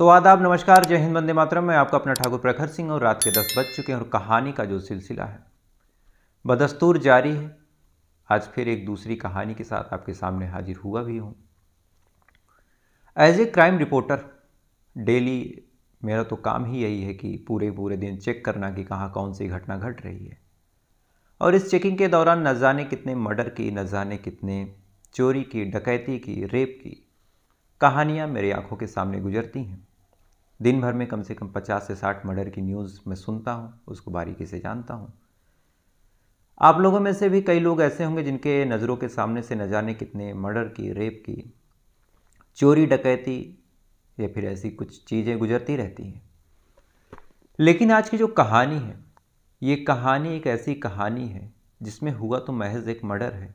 तो आदाब नमस्कार जय हिंद वंदे मातरम मैं आपका अपना ठाकुर प्रखर सिंह और रात के दस बज चुके हैं और कहानी का जो सिलसिला है बदस्तूर जारी है आज फिर एक दूसरी कहानी के साथ आपके सामने हाजिर हुआ भी हूँ as a crime reporter daily मेरा तो काम ही यही है कि पूरे पूरे दिन चेक करना कि कहाँ कौन सी घटना घट रही है और इस चेकिंग के दौरान न जाने कितने मर्डर की न जाने कितने चोरी की डकैती की रेप की कहानियाँ मेरी आँखों के सामने गुजरती हैं दिन भर में कम से कम पचास से साठ मर्डर की न्यूज़ मैं सुनता हूँ उसको बारीकी से जानता हूँ आप लोगों में से भी कई लोग ऐसे होंगे जिनके नज़रों के सामने से न जाने कितने मर्डर की रेप की चोरी डकैती या फिर ऐसी कुछ चीज़ें गुजरती रहती हैं लेकिन आज की जो कहानी है ये कहानी एक ऐसी कहानी है जिसमें हुआ तो महज एक मर्डर है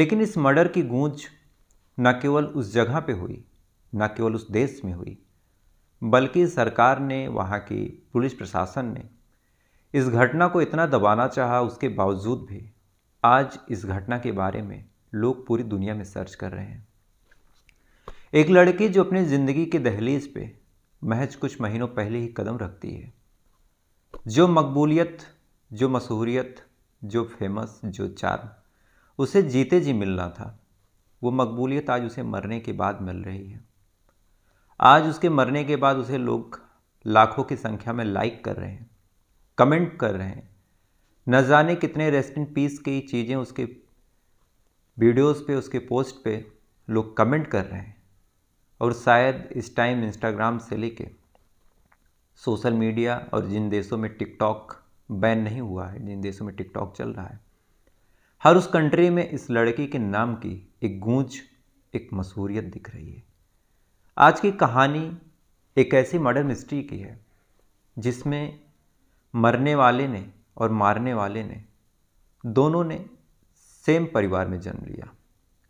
लेकिन इस मर्डर की गूंज न केवल उस जगह पे हुई न केवल उस देश में हुई बल्कि सरकार ने वहाँ की पुलिस प्रशासन ने इस घटना को इतना दबाना चाहा उसके बावजूद भी आज इस घटना के बारे में लोग पूरी दुनिया में सर्च कर रहे हैं एक लड़की जो अपनी ज़िंदगी के दहलीज पे महज कुछ महीनों पहले ही कदम रखती है जो मकबूलियत जो मशहूरियत जो फेमस जो चार उसे जीते जी मिलना था वो मकबूलियत आज उसे मरने के बाद मिल रही है आज उसके मरने के बाद उसे लोग लाखों की संख्या में लाइक कर रहे हैं कमेंट कर रहे हैं न जाने कितने रेस्ट इन पीस की चीज़ें उसके वीडियोस पे उसके पोस्ट पे लोग कमेंट कर रहे हैं और शायद इस टाइम इंस्टाग्राम से लेके सोशल मीडिया और जिन देशों में टिकटॉक बैन नहीं हुआ है जिन देशों में टिकटॉक चल रहा है हर उस कंट्री में इस लड़की के नाम की एक गूंज एक मशहूरियत दिख रही है आज की कहानी एक ऐसी मर्डर मिस्ट्री की है जिसमें मरने वाले ने और मारने वाले ने दोनों ने सेम परिवार में जन्म लिया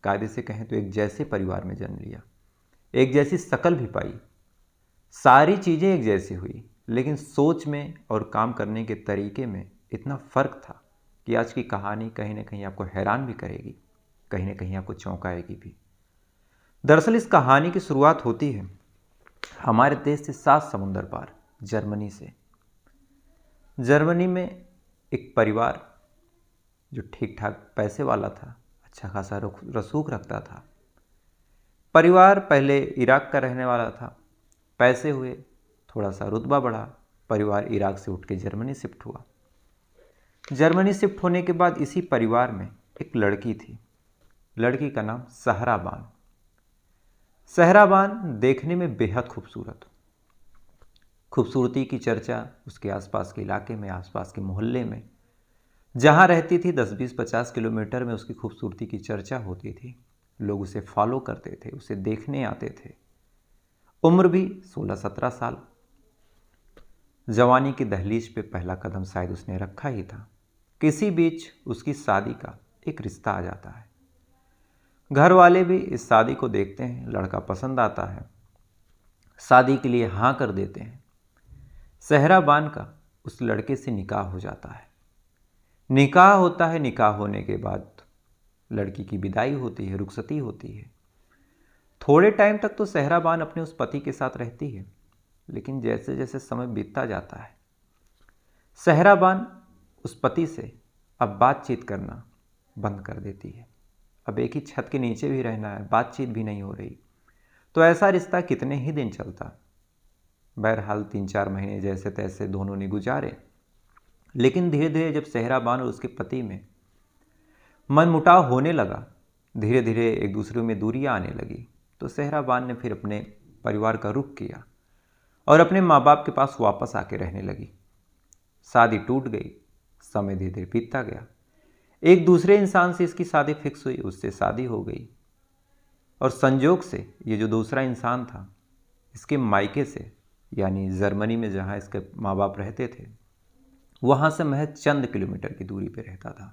कायदे से कहें तो एक जैसे परिवार में जन्म लिया एक जैसी शकल भी पाई सारी चीज़ें एक जैसी हुई लेकिन सोच में और काम करने के तरीके में इतना फ़र्क था कि आज की कहानी कहीं ना कहीं आपको हैरान भी करेगी कहीं ना कहीं आपको चौंकाएगी भी दरअसल इस कहानी की शुरुआत होती है हमारे देश से सात समुंदर पार जर्मनी से जर्मनी में एक परिवार जो ठीक ठाक पैसे वाला था अच्छा खासा रसूख रखता था परिवार पहले इराक का रहने वाला था पैसे हुए थोड़ा सा रुतबा बढ़ा परिवार इराक से उठ के जर्मनी शिफ्ट हुआ जर्मनी शिफ्ट होने के बाद इसी परिवार में एक लड़की थी लड़की का नाम सहरा बानो सहराबान देखने में बेहद खूबसूरत खूबसूरती की चर्चा उसके आसपास के इलाके में आसपास के मोहल्ले में जहाँ रहती थी 10, 20, 50 किलोमीटर में उसकी खूबसूरती की चर्चा होती थी लोग उसे फॉलो करते थे उसे देखने आते थे उम्र भी 16-17 साल जवानी की दहलीज पे पहला कदम शायद उसने रखा ही था किसी बीच उसकी शादी का एक रिश्ता आ जाता है घर वाले भी इस शादी को देखते हैं लड़का पसंद आता है शादी के लिए हाँ कर देते हैं बान का उस लड़के से निकाह हो जाता है निकाह होता है निकाह होने के बाद लड़की की विदाई होती है रुखसती होती है थोड़े टाइम तक तो सहराबान अपने उस पति के साथ रहती है लेकिन जैसे जैसे समय बीतता जाता है सहराबान उस पति से अब बातचीत करना बंद कर देती है अब एक ही छत के नीचे भी रहना है बातचीत भी नहीं हो रही तो ऐसा रिश्ता कितने ही दिन चलता बहरहाल तीन चार महीने जैसे तैसे दोनों ने गुजारे लेकिन धीरे धीरे जब सेहरा बान और उसके पति में मनमुटाव होने लगा धीरे धीरे एक दूसरे में दूरियाँ आने लगी तो सेहरा बान ने फिर अपने परिवार का रुख किया और अपने माँ बाप के पास वापस आके रहने लगी शादी टूट गई समय धीरे धीरे बीतता गया एक दूसरे इंसान से इसकी शादी फिक्स हुई उससे शादी हो गई और संजोग से ये जो दूसरा इंसान था इसके मायके से यानी जर्मनी में जहाँ इसके माँ बाप रहते थे वहाँ से महज चंद किलोमीटर की दूरी पे रहता था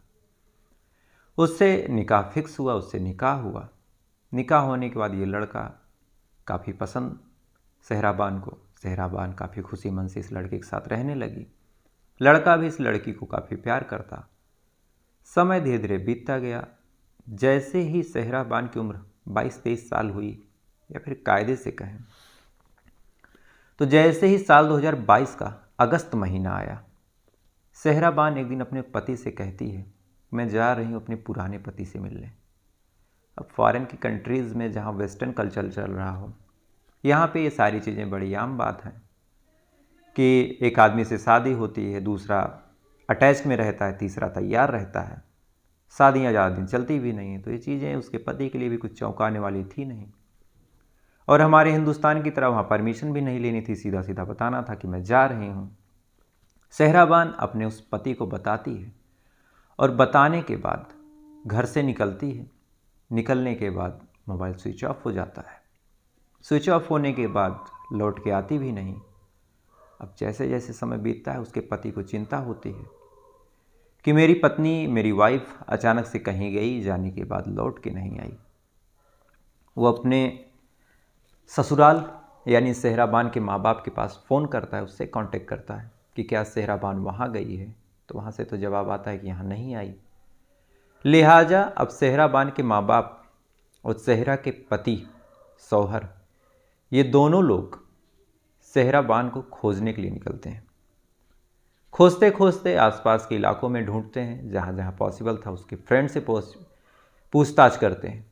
उससे निकाह फिक्स हुआ उससे निकाह हुआ निकाह होने के बाद ये लड़का काफ़ी पसंद सहराबान को सहराबान काफ़ी खुशी मन से इस लड़के के साथ रहने लगी लड़का भी इस लड़की को काफ़ी प्यार करता समय धीरे धीरे बीतता गया जैसे ही सेहराबान की उम्र 22-23 साल हुई या फिर कायदे से कहें तो जैसे ही साल 2022 का अगस्त महीना आया सेहराबान एक दिन अपने पति से कहती है मैं जा रही हूँ अपने पुराने पति से मिलने अब फॉरेन की कंट्रीज़ में जहाँ वेस्टर्न कल्चर चल रहा हो यहाँ पे ये सारी चीज़ें बड़ी आम बात हैं कि एक आदमी से शादी होती है दूसरा अटैच में रहता है तीसरा तैयार रहता है शादियाँ ज़्यादा दिन चलती भी नहीं हैं तो ये चीज़ें उसके पति के लिए भी कुछ चौंकाने वाली थी नहीं और हमारे हिंदुस्तान की तरह वहाँ परमिशन भी नहीं लेनी थी सीधा सीधा बताना था कि मैं जा रही हूँ सहराबान अपने उस पति को बताती है और बताने के बाद घर से निकलती है निकलने के बाद मोबाइल स्विच ऑफ हो जाता है स्विच ऑफ होने के बाद लौट के आती भी नहीं अब जैसे जैसे समय बीतता है उसके पति को चिंता होती है कि मेरी पत्नी मेरी वाइफ अचानक से कहीं गई जाने के बाद लौट के नहीं आई वो अपने ससुराल यानी सेहराबान के माँ बाप के पास फ़ोन करता है उससे कांटेक्ट करता है कि क्या सेहराबान वहाँ गई है तो वहाँ से तो जवाब आता है कि यहाँ नहीं आई लिहाजा अब सेहराबान के माँ बाप और सेहरा के पति सौहर ये दोनों लोग सेहराबान को खोजने के लिए निकलते हैं खोजते खोजते आसपास के इलाकों में ढूंढते हैं जहाँ जहाँ पॉसिबल था उसके फ्रेंड से पूछताछ करते हैं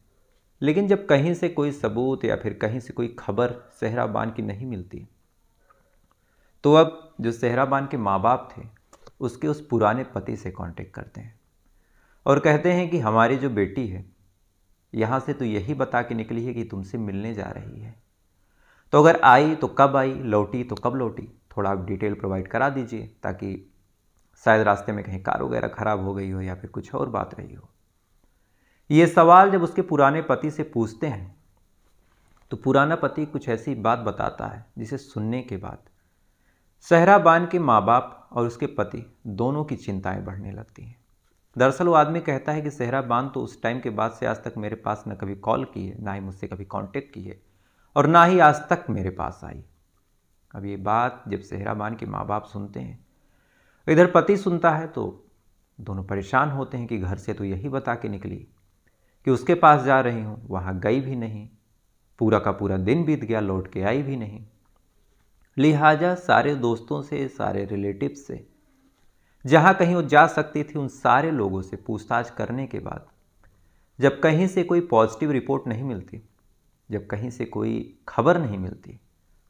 लेकिन जब कहीं से कोई सबूत या फिर कहीं से कोई खबर सेहराबान की नहीं मिलती तो अब जो सेहराबान के माँ बाप थे उसके उस पुराने पति से कांटेक्ट करते हैं और कहते हैं कि हमारी जो बेटी है यहाँ से तो यही बता के निकली है कि तुमसे मिलने जा रही है तो अगर आई तो कब आई लौटी तो कब लौटी थोड़ा आप डिटेल प्रोवाइड करा दीजिए ताकि शायद रास्ते में कहीं कार वगैरह ख़राब हो गई हो या फिर कुछ और बात रही हो ये सवाल जब उसके पुराने पति से पूछते हैं तो पुराना पति कुछ ऐसी बात बताता है जिसे सुनने के बाद सहराबान के माँ बाप और उसके पति दोनों की चिंताएं बढ़ने लगती हैं दरअसल वो आदमी कहता है कि सहराबान तो उस टाइम के बाद से आज तक मेरे पास न कभी कॉल की है ना ही मुझसे कभी कॉन्टेक्ट की है और ना ही आज तक मेरे पास आई अब ये बात जब सेहराबान के माँ बाप सुनते हैं इधर पति सुनता है तो दोनों परेशान होते हैं कि घर से तो यही बता के निकली कि उसके पास जा रही हूँ वहाँ गई भी नहीं पूरा का पूरा दिन बीत गया लौट के आई भी नहीं लिहाजा सारे दोस्तों से सारे रिलेटिव से जहाँ कहीं वो जा सकती थी उन सारे लोगों से पूछताछ करने के बाद जब कहीं से कोई पॉजिटिव रिपोर्ट नहीं मिलती जब कहीं से कोई खबर नहीं मिलती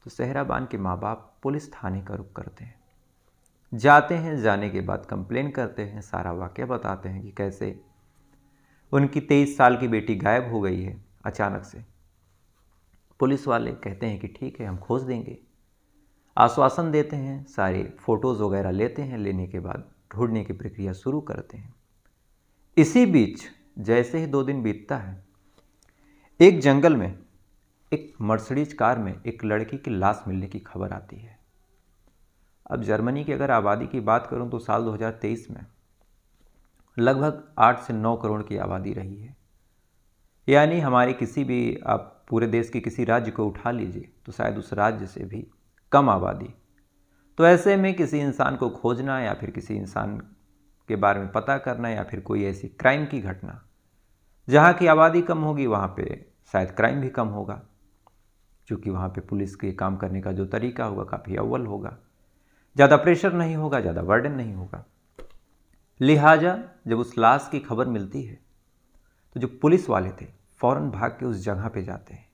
तो सहराबान के माँ बाप पुलिस थाने का रुख करते हैं जाते हैं जाने के बाद कंप्लेन करते हैं सारा वाक्य बताते हैं कि कैसे उनकी तेईस साल की बेटी गायब हो गई है अचानक से पुलिस वाले कहते हैं कि ठीक है हम खोज देंगे आश्वासन देते हैं सारे फ़ोटोज़ वगैरह लेते हैं लेने के बाद ढूंढने की प्रक्रिया शुरू करते हैं इसी बीच जैसे ही दो दिन बीतता है एक जंगल में एक मर्सडीज कार में एक लड़की की लाश मिलने की खबर आती है अब जर्मनी की अगर आबादी की बात करूं तो साल 2023 में लगभग आठ से नौ करोड़ की आबादी रही है यानी हमारे किसी भी आप पूरे देश के किसी राज्य को उठा लीजिए तो शायद उस राज्य से भी कम आबादी तो ऐसे में किसी इंसान को खोजना या फिर किसी इंसान के बारे में पता करना या फिर कोई ऐसी क्राइम की घटना जहाँ की आबादी कम होगी वहाँ पे शायद क्राइम भी कम होगा क्योंकि वहाँ पे पुलिस के काम करने का जो तरीका होगा काफ़ी अव्वल होगा ज़्यादा प्रेशर नहीं होगा ज़्यादा वर्डन नहीं होगा लिहाजा जब उस लाश की खबर मिलती है तो जो पुलिस वाले थे फ़ौर भाग के उस जगह पे जाते हैं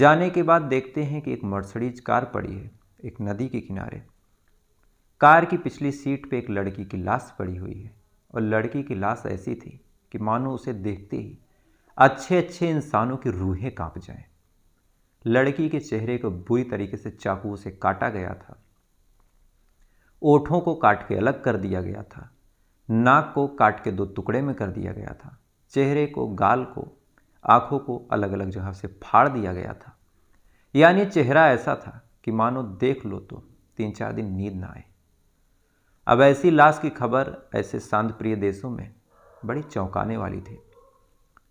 जाने के बाद देखते हैं कि एक मर्सडीज कार पड़ी है एक नदी के किनारे कार की पिछली सीट पे एक लड़की की लाश पड़ी हुई है और लड़की की लाश ऐसी थी कि मानो उसे देखते ही अच्छे अच्छे इंसानों की रूहें कांप जाएं लड़की के चेहरे को बुरी तरीके से चाकू से काटा गया था ओठों को काट के अलग कर दिया गया था नाक को काट के दो टुकड़े में कर दिया गया था चेहरे को गाल को आंखों को अलग अलग जगह से फाड़ दिया गया था यानी चेहरा ऐसा था कि मानो देख लो तो तीन चार दिन नींद ना आए अब ऐसी लाश की खबर ऐसे शांत प्रिय देशों में बड़ी चौंकाने वाली थी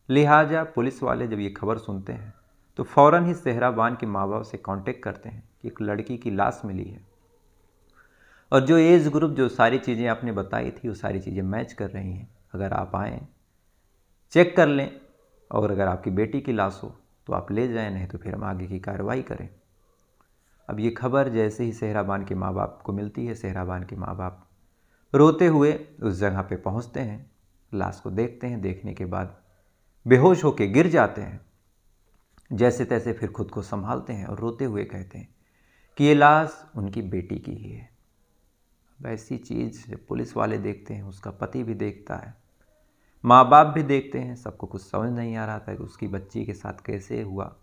लिहाजा पुलिस वाले जब ये खबर सुनते हैं तो फ़ौर ही सेहराबान के माँ बाप से कांटेक्ट करते हैं कि एक लड़की की लाश मिली है और जो एज ग्रुप जो सारी चीज़ें आपने बताई थी वो सारी चीज़ें मैच कर रही हैं अगर आप आएँ चेक कर लें और अगर आपकी बेटी की लाश हो तो आप ले जाएं नहीं तो फिर हम आगे की कार्रवाई करें अब ये खबर जैसे ही सेहराबान के माँ बाप को मिलती है सेहराबान के माँ बाप रोते हुए उस जगह पे पहुँचते हैं लाश को देखते हैं देखने के बाद बेहोश होकर गिर जाते हैं जैसे तैसे फिर खुद को संभालते हैं और रोते हुए कहते हैं कि ये लाश उनकी बेटी की ही है अब ऐसी चीज़ जब पुलिस वाले देखते हैं उसका पति भी देखता है माँ बाप भी देखते हैं सबको कुछ समझ नहीं आ रहा था कि उसकी बच्ची के साथ कैसे हुआ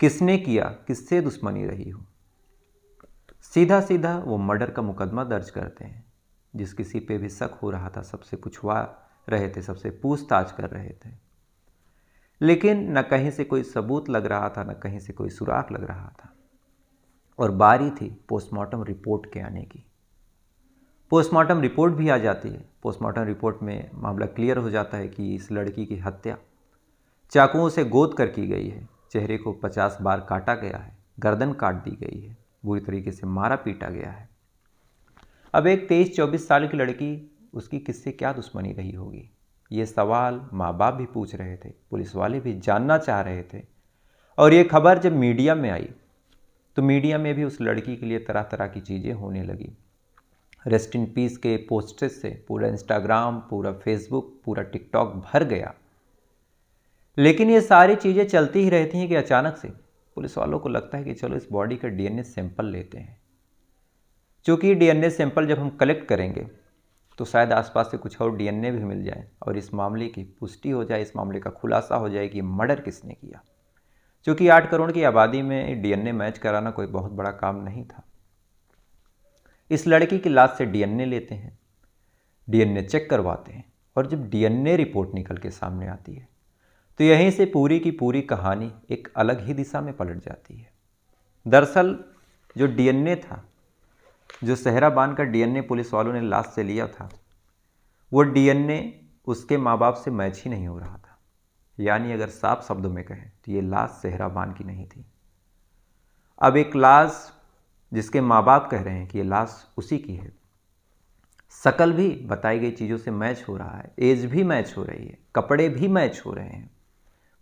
किसने किया किससे दुश्मनी रही हो सीधा सीधा वो मर्डर का मुकदमा दर्ज करते हैं जिस किसी पे भी शक हो रहा था सबसे पूछवा रहे थे सबसे पूछताछ कर रहे थे लेकिन न कहीं से कोई सबूत लग रहा था न कहीं से कोई सुराख लग रहा था और बारी थी पोस्टमार्टम रिपोर्ट के आने की पोस्टमार्टम रिपोर्ट भी आ जाती है पोस्टमार्टम रिपोर्ट में मामला क्लियर हो जाता है कि इस लड़की की हत्या चाकुओं से गोद कर की गई है चेहरे को पचास बार काटा गया है गर्दन काट दी गई है बुरी तरीके से मारा पीटा गया है अब एक तेईस चौबीस साल की लड़की उसकी किससे क्या दुश्मनी रही होगी ये सवाल माँ बाप भी पूछ रहे थे पुलिस वाले भी जानना चाह रहे थे और ये खबर जब मीडिया में आई तो मीडिया में भी उस लड़की के लिए तरह तरह की चीज़ें होने लगी रेस्ट इन पीस के पोस्टर्स से पूरा इंस्टाग्राम पूरा फेसबुक पूरा टिकटॉक भर गया लेकिन ये सारी चीज़ें चलती ही रहती हैं कि अचानक से पुलिस वालों को लगता है कि चलो इस बॉडी का डीएनए सैंपल लेते हैं चूँकि डीएनए सैंपल जब हम कलेक्ट करेंगे तो शायद आसपास से कुछ और डीएनए भी मिल जाए और इस मामले की पुष्टि हो जाए इस मामले का खुलासा हो जाए कि मर्डर किसने किया क्योंकि आठ करोड़ की आबादी में डीएनए मैच कराना कोई बहुत बड़ा काम नहीं था इस लड़की की लाश से डीएनए लेते हैं डीएनए चेक करवाते हैं और जब डीएनए रिपोर्ट निकल के सामने आती है तो यहीं से पूरी की पूरी कहानी एक अलग ही दिशा में पलट जाती है दरअसल जो डीएनए था जो सहराबान का डीएनए पुलिस वालों ने लाश से लिया था वो डीएनए उसके माँ बाप से मैच ही नहीं हो रहा था यानी अगर साफ शब्दों में कहें तो ये लाश सहराबान की नहीं थी अब एक लाश जिसके माँ बाप कह रहे हैं कि ये लाश उसी की है शकल भी बताई गई चीज़ों से मैच हो रहा है एज भी मैच हो रही है कपड़े भी मैच हो रहे हैं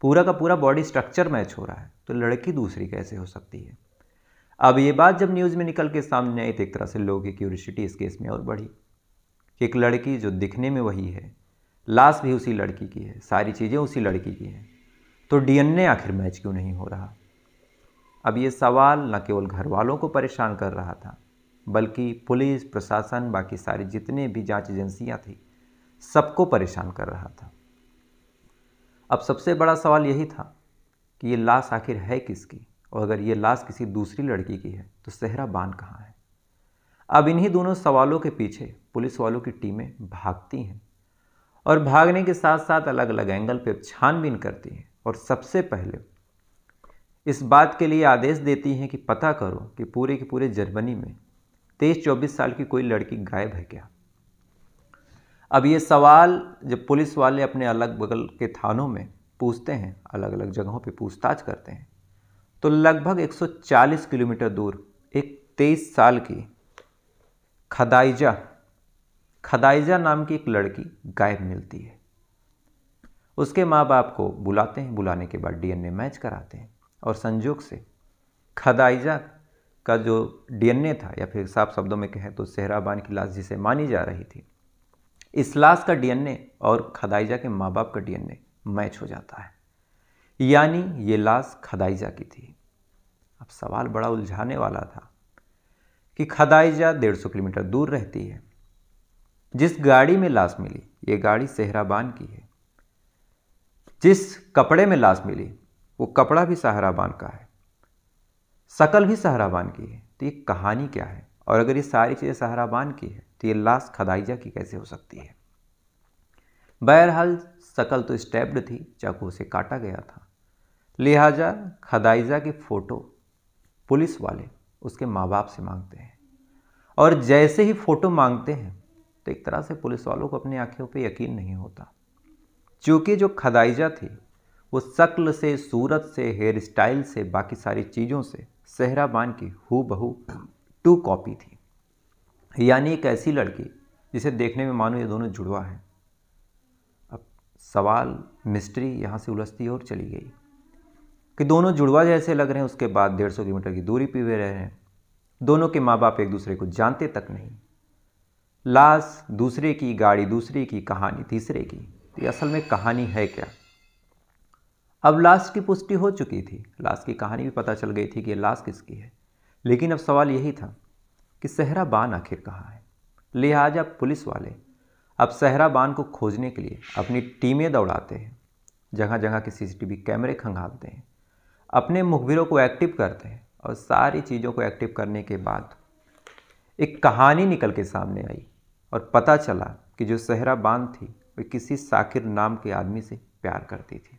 पूरा का पूरा बॉडी स्ट्रक्चर मैच हो रहा है तो लड़की दूसरी कैसे हो सकती है अब ये बात जब न्यूज़ में निकल के सामने आई तो एक तरह से लोगों की क्यूरिसिटी इस केस में और बढ़ी कि एक लड़की जो दिखने में वही है लाश भी उसी लड़की की है सारी चीज़ें उसी लड़की की हैं तो डीएनए आखिर मैच क्यों नहीं हो रहा अब ये सवाल न केवल घर वालों को परेशान कर रहा था बल्कि पुलिस प्रशासन बाकी सारी जितने भी जांच एजेंसियां थी सबको परेशान कर रहा था अब सबसे बड़ा सवाल यही था कि ये लाश आखिर है किसकी और अगर ये लाश किसी दूसरी लड़की की है तो सेहरा बान कहाँ है अब इन्हीं दोनों सवालों के पीछे पुलिस वालों की टीमें भागती हैं और भागने के साथ साथ अलग अलग एंगल पर छानबीन करती हैं और सबसे पहले इस बात के लिए आदेश देती हैं कि पता करो कि पूरे के पूरे जर्मनी में तेईस चौबीस साल की कोई लड़की गायब है क्या अब ये सवाल जब पुलिस वाले अपने अलग बगल के थानों में पूछते हैं अलग अलग जगहों पे पूछताछ करते हैं तो लगभग 140 किलोमीटर दूर एक 23 साल की खदाइजा खदाइजा नाम की एक लड़की गायब मिलती है उसके माँ बाप को बुलाते हैं बुलाने के बाद डीएनए मैच कराते हैं और संजोग से खदाइजा का जो डीएनए था या फिर साफ शब्दों में कहें तो सेहराबान की लाश जिसे मानी जा रही थी इस लाश का डीएनए और खदाइजा के माँ बाप का डीएनए मैच हो जाता है यानी ये लाश खदाइजा की थी अब सवाल बड़ा उलझाने वाला था कि खदाइजा डेढ़ सौ किलोमीटर दूर रहती है जिस गाड़ी में लाश मिली ये गाड़ी सहराबान की है जिस कपड़े में लाश मिली वो कपड़ा भी सहराबान का है सकल भी सहराबान की है तो ये कहानी क्या है और अगर ये सारी चीज़ें सहराबान की है तो ये लाश खदाइजा की कैसे हो सकती है बहरहाल सकल तो स्टेप्ड थी चाकू से काटा गया था लिहाजा खदाइजा की फ़ोटो पुलिस वाले उसके माँ बाप से मांगते हैं और जैसे ही फ़ोटो मांगते हैं तो एक तरह से पुलिस वालों को अपनी आंखों पर यकीन नहीं होता चूँकि जो खदाइजा थी वो शक्ल से सूरत से हेयर स्टाइल से बाकी सारी चीज़ों से सहराबान की हु बहू टू कॉपी थी यानी एक ऐसी लड़की जिसे देखने में मानो ये दोनों जुड़वा है अब सवाल मिस्ट्री यहाँ से उलझती और चली गई कि दोनों जुड़वा जैसे लग रहे हैं उसके बाद डेढ़ सौ किलोमीटर की दूरी पे वे रह रहे हैं दोनों के माँ बाप एक दूसरे को जानते तक नहीं लाश दूसरे की गाड़ी दूसरे की कहानी तीसरे की तो ये असल में कहानी है क्या अब लाश की पुष्टि हो चुकी थी लाश की कहानी भी पता चल गई थी कि ये लाश किसकी है लेकिन अब सवाल यही था कि सहरा बान आखिर कहाँ है लिहाजा पुलिस वाले अब सहरा बान को खोजने के लिए अपनी टीमें दौड़ाते हैं जगह जगह के सीसीटीवी कैमरे खंगालते हैं अपने मुखबिरों को एक्टिव करते हैं और सारी चीज़ों को एक्टिव करने के बाद एक कहानी निकल के सामने आई और पता चला कि जो सहरा बांध थी वे किसी साकिर नाम के आदमी से प्यार करती थी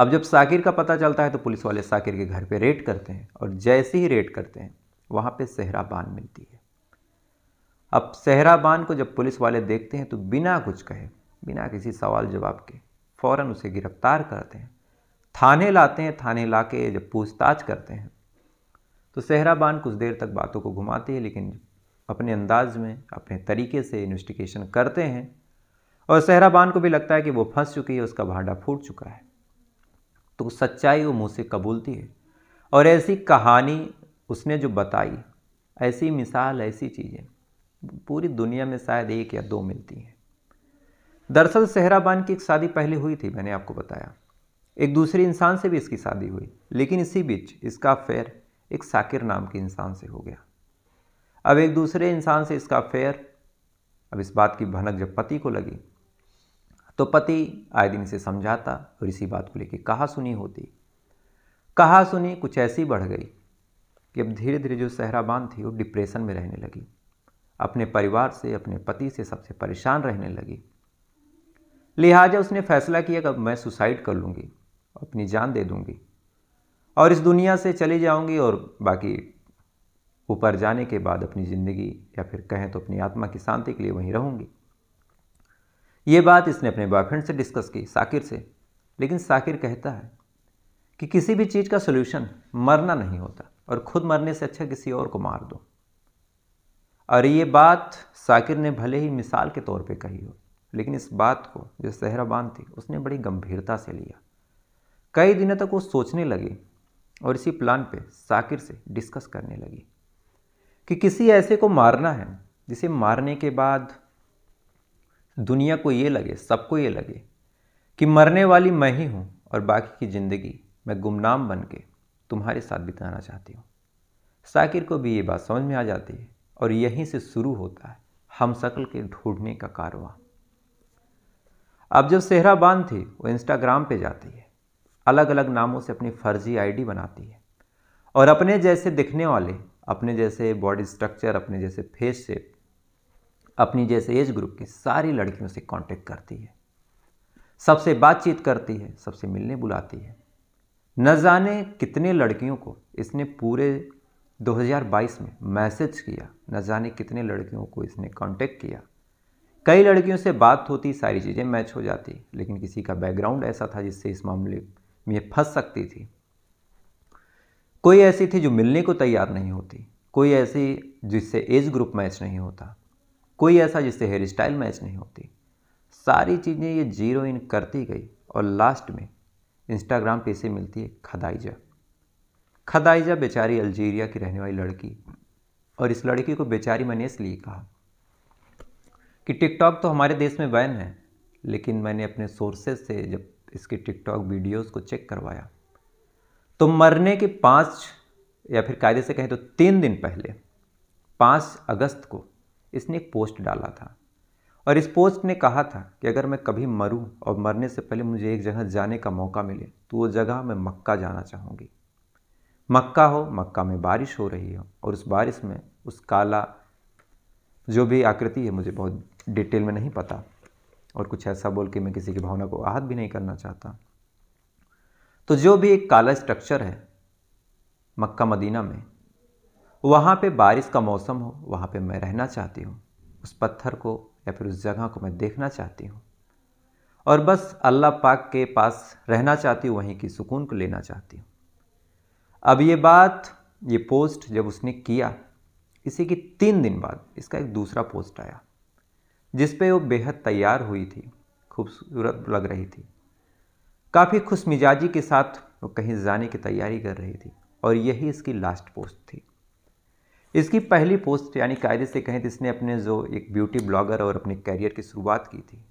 अब जब साकिर का पता चलता है तो पुलिस वाले साकिर के घर पे रेड करते हैं और जैसे ही रेड करते हैं वहाँ पे सहरा बान मिलती है अब सहरा बान को जब पुलिस वाले देखते हैं तो बिना कुछ कहे बिना किसी सवाल जवाब के फ़ौरन उसे गिरफ्तार करते हैं थाने लाते हैं थाने ला के जब पूछताछ करते हैं तो सेहराबान कुछ देर तक बातों को घुमाते हैं लेकिन अपने अंदाज में अपने तरीके से इन्वेस्टिगेशन करते हैं और सेहराबान को भी लगता है कि वो फंस चुकी है उसका भांडा फूट चुका है तो सच्चाई वो मुँह से कबूलती है और ऐसी कहानी उसने जो बताई ऐसी मिसाल ऐसी चीज़ें पूरी दुनिया में शायद एक या दो मिलती हैं दरअसल सेहराबान की एक शादी पहले हुई थी मैंने आपको बताया एक दूसरे इंसान से भी इसकी शादी हुई लेकिन इसी बीच इसका अफेयर एक साकिर नाम के इंसान से हो गया अब एक दूसरे इंसान से इसका अफेयर अब इस बात की भनक जब पति को लगी तो पति आए दिन इसे समझाता और इसी बात को लेकर कहा सुनी होती कहा सुनी कुछ ऐसी बढ़ गई कि अब धीरे धीरे जो सहराबान थी वो डिप्रेशन में रहने लगी अपने परिवार से अपने पति से सबसे परेशान रहने लगी लिहाजा उसने फैसला किया कि अब मैं सुसाइड कर लूँगी अपनी जान दे दूंगी और इस दुनिया से चली जाऊंगी और बाकी ऊपर जाने के बाद अपनी ज़िंदगी या फिर कहें तो अपनी आत्मा की शांति के लिए वहीं रहूंगी ये बात इसने अपने बॉयफ्रेंड से डिस्कस की साकिर से लेकिन साकिर कहता है कि किसी भी चीज़ का सोल्यूशन मरना नहीं होता और खुद मरने से अच्छा किसी और को मार दो और ये बात साकिर ने भले ही मिसाल के तौर पे कही हो लेकिन इस बात को जो सहराबान थी उसने बड़ी गंभीरता से लिया कई दिनों तक वो सोचने लगी और इसी प्लान पे साकिर से डिस्कस करने लगी कि किसी ऐसे को मारना है जिसे मारने के बाद दुनिया को ये लगे सबको ये लगे कि मरने वाली मैं ही हूँ और बाकी की ज़िंदगी मैं गुमनाम बन के तुम्हारे साथ बिताना चाहती हूँ साकिर को भी ये बात समझ में आ जाती है और यहीं से शुरू होता है हम शक्ल के ढूंढने का कारवा अब जब सेहरा बांध थी वो इंस्टाग्राम पे जाती है अलग अलग नामों से अपनी फर्जी आईडी बनाती है और अपने जैसे दिखने वाले अपने जैसे बॉडी स्ट्रक्चर अपने जैसे फेस शेप अपनी जैसे एज ग्रुप की सारी लड़कियों से कांटेक्ट करती है सबसे बातचीत करती है सबसे मिलने बुलाती है न जाने कितने लड़कियों को इसने पूरे 2022 में मैसेज किया न जाने कितने लड़कियों को इसने कांटेक्ट किया कई लड़कियों से बात होती सारी चीज़ें मैच हो जाती लेकिन किसी का बैकग्राउंड ऐसा था जिससे इस मामले में फंस सकती थी कोई ऐसी थी जो मिलने को तैयार नहीं होती कोई ऐसी जिससे एज ग्रुप मैच नहीं होता कोई ऐसा जिससे हेयर स्टाइल मैच नहीं होती सारी चीज़ें ये जीरो इन करती गई और लास्ट में इंस्टाग्राम पे से मिलती है खदाइजा खदाइजा बेचारी अल्जीरिया की रहने वाली लड़की और इस लड़की को बेचारी मैंने इसलिए कहा कि टिकटॉक तो हमारे देश में बैन है लेकिन मैंने अपने सोर्सेज से जब इसके टिकटॉक वीडियोस को चेक करवाया तो मरने के पाँच या फिर कायदे से कहें तो तीन दिन पहले पाँच अगस्त को इसने एक पोस्ट डाला था और इस पोस्ट ने कहा था कि अगर मैं कभी मरूं और मरने से पहले मुझे एक जगह जाने का मौका मिले तो वो जगह मैं मक्का जाना चाहूँगी मक्का हो मक्का में बारिश हो रही हो और उस बारिश में उस काला जो भी आकृति है मुझे बहुत डिटेल में नहीं पता और कुछ ऐसा बोल के मैं किसी की भावना को आहत भी नहीं करना चाहता तो जो भी एक काला स्ट्रक्चर है मक्का मदीना में वहाँ पे बारिश का मौसम हो वहाँ पे मैं रहना चाहती हूँ उस पत्थर को या फिर उस जगह को मैं देखना चाहती हूँ और बस अल्लाह पाक के पास रहना चाहती हूँ वहीं की सुकून को लेना चाहती हूँ अब ये बात ये पोस्ट जब उसने किया इसी के तीन दिन बाद इसका एक दूसरा पोस्ट आया जिस पे वो बेहद तैयार हुई थी खूबसूरत लग रही थी काफ़ी खुश मिजाजी के साथ वो कहीं जाने की तैयारी कर रही थी और यही इसकी लास्ट पोस्ट थी इसकी पहली पोस्ट यानी कायदे से कहें तो इसने अपने जो एक ब्यूटी ब्लॉगर और अपने कैरियर की शुरुआत की थी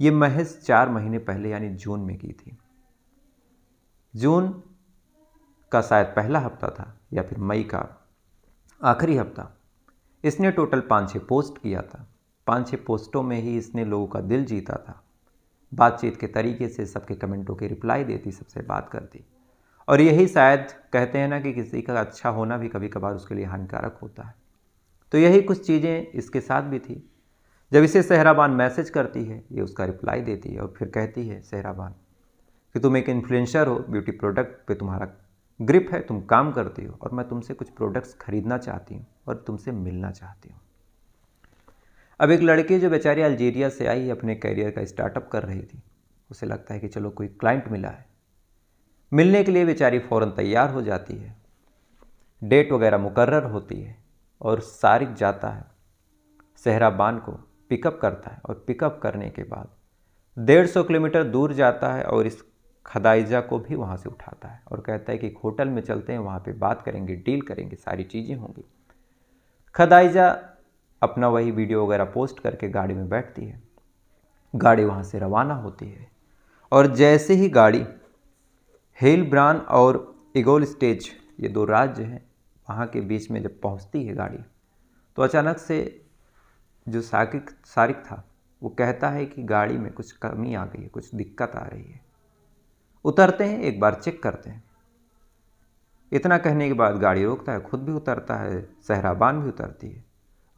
ये महज चार महीने पहले यानी जून में की थी जून का शायद पहला हफ्ता था या फिर मई का आखिरी हफ्ता इसने टोटल पाँच छः पोस्ट किया था पाँच छः पोस्टों में ही इसने लोगों का दिल जीता था बातचीत के तरीके से सबके कमेंटों की रिप्लाई देती सबसे बात करती और यही शायद कहते हैं ना कि किसी का अच्छा होना भी कभी कभार उसके लिए हानिकारक होता है तो यही कुछ चीज़ें इसके साथ भी थी जब इसे सहराबान मैसेज करती है ये उसका रिप्लाई देती है और फिर कहती है सहराबान कि तुम एक इन्फ्लुएंसर हो ब्यूटी प्रोडक्ट पे तुम्हारा ग्रिप है तुम काम करती हो और मैं तुमसे कुछ प्रोडक्ट्स खरीदना चाहती हूँ और तुमसे मिलना चाहती हूँ अब एक लड़की जो बेचारी अल्जीरिया से आई अपने करियर का स्टार्टअप कर रही थी उसे लगता है कि चलो कोई क्लाइंट मिला है मिलने के लिए बेचारी फ़ौर तैयार हो जाती है डेट वगैरह मुकर्र होती है और सारिक जाता है सहराबान को पिकअप करता है और पिकअप करने के बाद डेढ़ सौ किलोमीटर दूर जाता है और इस खदाइजा को भी वहाँ से उठाता है और कहता है कि एक होटल में चलते हैं वहाँ पे बात करेंगे डील करेंगे सारी चीज़ें होंगी खदाइजा अपना वही वीडियो वगैरह पोस्ट करके गाड़ी में बैठती है गाड़ी वहाँ से रवाना होती है और जैसे ही गाड़ी हेल ब्रान और इगोल स्टेज ये दो राज्य हैं वहाँ के बीच में जब पहुँचती है गाड़ी तो अचानक से जो सागिक सारिक था वो कहता है कि गाड़ी में कुछ कमी आ गई है कुछ दिक्कत आ रही है उतरते हैं एक बार चेक करते हैं इतना कहने के बाद गाड़ी रोकता है खुद भी उतरता है सहराबान भी उतरती है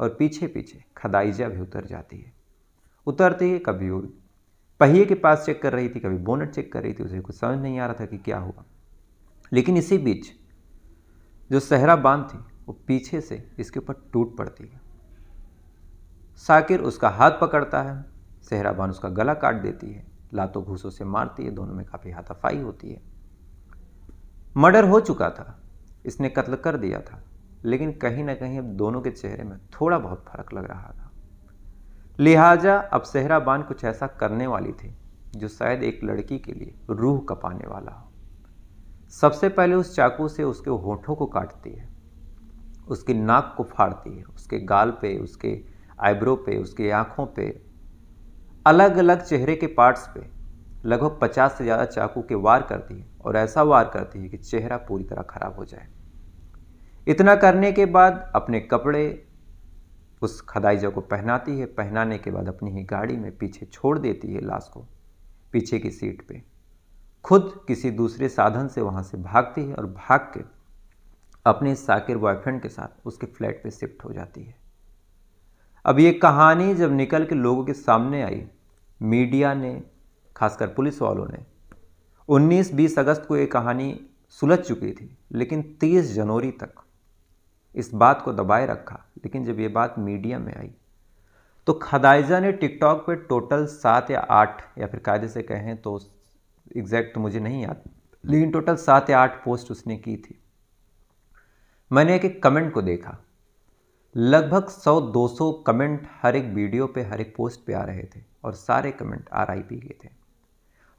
और पीछे पीछे खदाइजा भी उतर जाती है उतरते ही कभी वो पहिए के पास चेक कर रही थी कभी बोनट चेक कर रही थी उसे कुछ समझ नहीं आ रहा था कि क्या हुआ लेकिन इसी बीच जो सहरा बांध थी वो पीछे से इसके ऊपर टूट पड़ती है साकिर उसका हाथ पकड़ता है सहरा बांध उसका गला काट देती है लातों घूसों से मारती है दोनों में काफ़ी हाथाफाई होती है मर्डर हो चुका था इसने कत्ल कर दिया था लेकिन कहीं ना कहीं अब दोनों के चेहरे में थोड़ा बहुत फर्क लग रहा था लिहाजा अब सेहरा बान कुछ ऐसा करने वाली थी जो शायद एक लड़की के लिए रूह कपाने वाला हो सबसे पहले उस चाकू से उसके होठों को काटती है उसकी नाक को फाड़ती है उसके गाल पे उसके आईब्रो पे उसकी आँखों पे अलग अलग चेहरे के पार्ट्स पे लगभग पचास से ज़्यादा चाकू के वार करती है और ऐसा वार करती है कि चेहरा पूरी तरह खराब हो जाए इतना करने के बाद अपने कपड़े उस खदाइजा को पहनाती है पहनाने के बाद अपनी ही गाड़ी में पीछे छोड़ देती है लाश को पीछे की सीट पे खुद किसी दूसरे साधन से वहाँ से भागती है और भाग के अपने साकिर बॉयफ्रेंड के साथ उसके फ्लैट पे शिफ्ट हो जाती है अब ये कहानी जब निकल के लोगों के सामने आई मीडिया ने खासकर पुलिस वालों ने 19-20 अगस्त को ये कहानी सुलझ चुकी थी लेकिन 30 जनवरी तक इस बात को दबाए रखा लेकिन जब ये बात मीडिया में आई तो खदाइजा ने टिकटॉक पे टोटल सात या आठ या फिर कायदे से कहें तो एग्जैक्ट तो मुझे नहीं याद लेकिन टोटल सात या आठ पोस्ट उसने की थी मैंने एक एक कमेंट को देखा लगभग सौ दो सौ कमेंट हर एक वीडियो पे हर एक पोस्ट पे आ रहे थे और सारे कमेंट आर के थे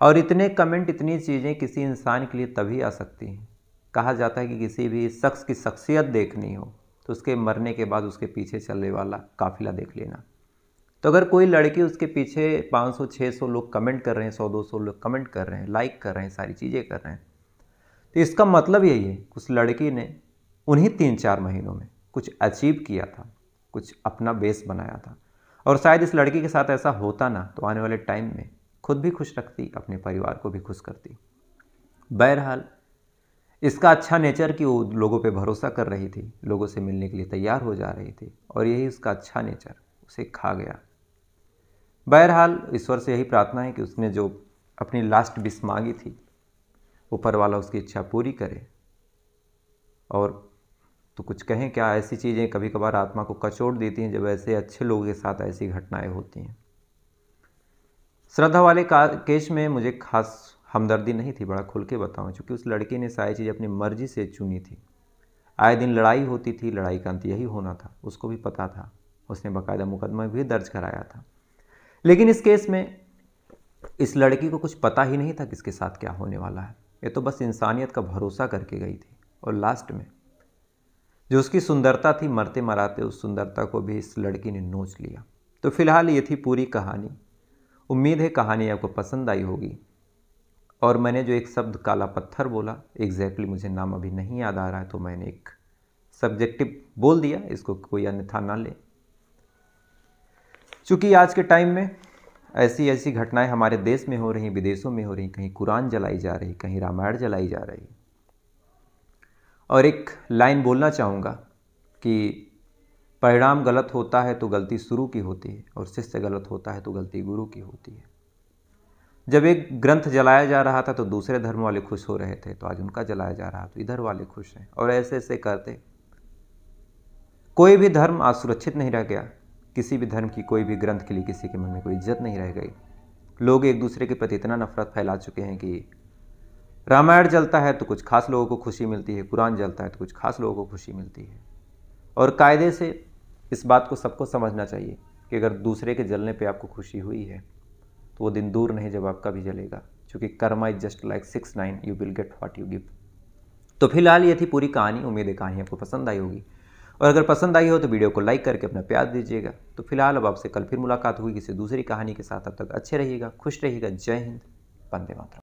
और इतने कमेंट इतनी चीज़ें किसी इंसान के लिए तभी आ सकती हैं कहा जाता है कि किसी भी शख्स की शख्सियत देखनी हो तो उसके मरने के बाद उसके पीछे चलने वाला काफिला देख लेना तो अगर कोई लड़की उसके पीछे 500-600 लोग कमेंट कर रहे हैं 100-200 लोग कमेंट कर रहे हैं लाइक कर रहे हैं सारी चीज़ें कर रहे हैं तो इसका मतलब यही है उस लड़की ने उन्हीं तीन चार महीनों में कुछ अचीव किया था कुछ अपना बेस बनाया था और शायद इस लड़की के साथ ऐसा होता ना तो आने वाले टाइम में खुद भी खुश रखती अपने परिवार को भी खुश करती बहरहाल इसका अच्छा नेचर कि वो लोगों पे भरोसा कर रही थी लोगों से मिलने के लिए तैयार हो जा रही थी और यही उसका अच्छा नेचर उसे खा गया बहरहाल ईश्वर से यही प्रार्थना है कि उसने जो अपनी लास्ट विश मांगी थी ऊपर वाला उसकी इच्छा पूरी करे और तो कुछ कहें क्या ऐसी चीज़ें कभी कभार आत्मा को कचोट देती हैं जब ऐसे अच्छे लोगों के साथ ऐसी घटनाएं होती हैं श्रद्धा वाले केश में मुझे खास हमदर्दी नहीं थी बड़ा खुल के बताऊँ चूँकि उस लड़के ने सारी चीज़ अपनी मर्जी से चुनी थी आए दिन लड़ाई होती थी लड़ाई का अंत यही होना था उसको भी पता था उसने बाकायदा मुकदमा भी दर्ज कराया था लेकिन इस केस में इस लड़की को कुछ पता ही नहीं था किसके साथ क्या होने वाला है ये तो बस इंसानियत का भरोसा करके गई थी और लास्ट में जो उसकी सुंदरता थी मरते मराते उस सुंदरता को भी इस लड़की ने नोच लिया तो फिलहाल ये थी पूरी कहानी उम्मीद है कहानी आपको पसंद आई होगी और मैंने जो एक शब्द काला पत्थर बोला एग्जैक्टली मुझे नाम अभी नहीं याद आ रहा है तो मैंने एक सब्जेक्टिव बोल दिया इसको कोई अन्यथा ना ले चूँकि आज के टाइम में ऐसी ऐसी घटनाएं हमारे देश में हो रही विदेशों में हो रही कहीं कुरान जलाई जा रही कहीं रामायण जलाई जा रही और एक लाइन बोलना चाहूँगा कि परिणाम गलत होता है तो गलती शुरू की होती है और शिष्य गलत होता है तो गलती गुरु की होती है जब एक ग्रंथ जलाया जा रहा था तो दूसरे धर्म वाले खुश हो रहे थे तो आज उनका जलाया जा रहा तो इधर वाले खुश हैं और ऐसे ऐसे करते कोई भी धर्म आज सुरक्षित नहीं रह गया किसी भी धर्म की कोई भी ग्रंथ के लिए किसी के मन में कोई इज्जत नहीं रह गई लोग एक दूसरे के प्रति इतना नफरत फैला चुके हैं कि रामायण जलता है तो कुछ खास लोगों को खुशी मिलती है कुरान जलता है तो कुछ खास लोगों को खुशी मिलती है और कायदे से इस बात को सबको समझना चाहिए कि अगर दूसरे के जलने पे आपको खुशी हुई है तो वो दिन दूर नहीं जब आपका भी जलेगा क्योंकि karma is just like six nine you will get what you give तो फिलहाल ये थी पूरी कहानी उम्मीद है कहानी आपको पसंद आई होगी और अगर पसंद आई हो तो वीडियो को लाइक करके अपना प्यार दीजिएगा तो फिलहाल अब आपसे कल फिर मुलाकात होगी किसी दूसरी कहानी के साथ अब तक अच्छे रहिएगा खुश रहिएगा जय हिंद वंदे मातरम